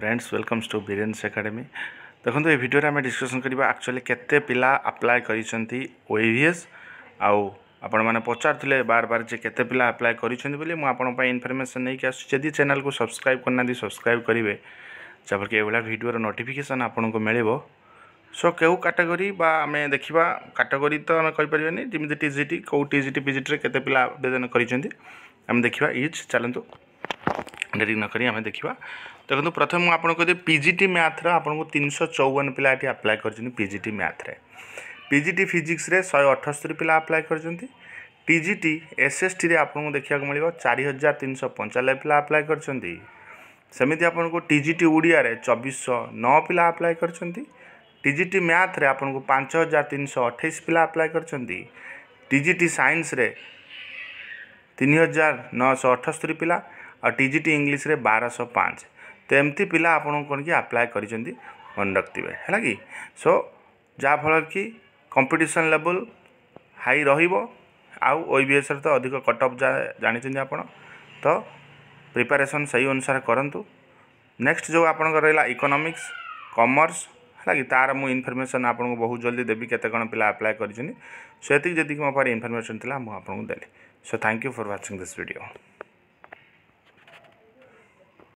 friends welcomes to Birens academy দেখুন এই ভিডিওরে আমি ডিসকসন করা আকচুয়ালি কেতে পিলা আপ্লায় করছেন ওইভিএস আউ ଆପଣ ମାନେ ପଚାରୁଥିଲେ ବାର ବାର ଯେ କେତେ ପିଲା ଆପ୍ଲାଏ କରିଛନ୍ତି ବୋଲି ମୁଁ ଆପଣଙ୍କ ପାଇଁ ଇନଫର୍ମେସନ୍ ନେଇକି ଆସୁଛି ଯଦି ଚ୍ୟାନେଲ୍କୁ ସବସ୍କ୍ରାଇବ୍ କରିନାହାନ୍ତି ସବସ୍କ୍ରାଇବ୍ କରିବେ ଯାହାଫଳରେ କି ଏଭଳିଆ ଭିଡ଼ିଓର ନୋଟିଫିକେସନ୍ ଆପଣଙ୍କୁ ମିଳିବ ସୋ କେଉଁ କାଟାଗୋରୀ ବା ଆମେ ଦେଖିବା କାଟାଗୋରୀ ତ ଆମେ କହିପାରିବାନି ଯେମିତି ଟି ଜି ଟି କେଉଁ ଟି ଜି ଟି ପିଜିଟିରେ କେତେ ପିଲା ଆବେଦନ କରିଛନ୍ତି ଆମେ ଦେଖିବା ଇଚ୍ ଚାଲନ୍ତୁ डेरी नक आम देखा देखो तो प्रथम मुझे पिजि टी मैथ्र आपको तीन सौ चौवन पिला आप्लाय कर पिजि टी मैथ्रे पिजि टी फिजिक्स शहे अठस्तरी पिला आप्लाय कर P G T S S T आपको देखा मिले चार हजार तीन सौ पंचानबे पिला आप्लाय करमी आपको टीजी टी ओडिया चबीश नौ पिला आप्लाय कर टीजी टी मैथ्रे आपको पांच हजार तीन सौ अठाई पिला आप्लाय कर टीजी टी सैन्स ତିନି ହଜାର ନଅଶହ ଅଠସ୍ତରୀ ପିଲା ଆଉ ଟି ଜି ଟି ଇଂଲିଶରେ ବାରଶହ ପାଞ୍ଚ ତ ଏମିତି ପିଲା ଆପଣଙ୍କୁ କ'ଣ କି ଆପ୍ଲାଏ କରିଛନ୍ତି ମନେ ରଖିଥିବେ ହେଲା କି ସୋ ଯାହାଫଳରେ କି କମ୍ପିଟିସନ୍ ଲେବୁଲ୍ ହାଇ ରହିବ ଆଉ ଓଇବିଏସ୍ରେ ତ ଅଧିକ କଟ୍ ଅଫ୍ ଜାଣିଛନ୍ତି ଆପଣ ତ ପ୍ରିପାରେସନ୍ ସେଇ ଅନୁସାରେ କରନ୍ତୁ ନେକ୍ସଟ ଯେଉଁ ଆପଣଙ୍କର ରହିଲା ଇକୋନୋମିକ୍ସ କମର୍ସ ହେଲା କି ତା'ର ମୁଁ ଇନଫର୍ମେସନ୍ ଆପଣଙ୍କୁ ବହୁତ ଜଲ୍ଦି ଦେବି କେତେ କ'ଣ ପିଲା ଆପ୍ଲାଏ କରିଛନ୍ତି ସୋ ଏତିକି ଯେତିକି ମୋ ପାଖରେ ଇନଫର୍ମେସନ୍ ଥିଲା ମୁଁ ଆପଣଙ୍କୁ ଦେଲି so thank you for watching this video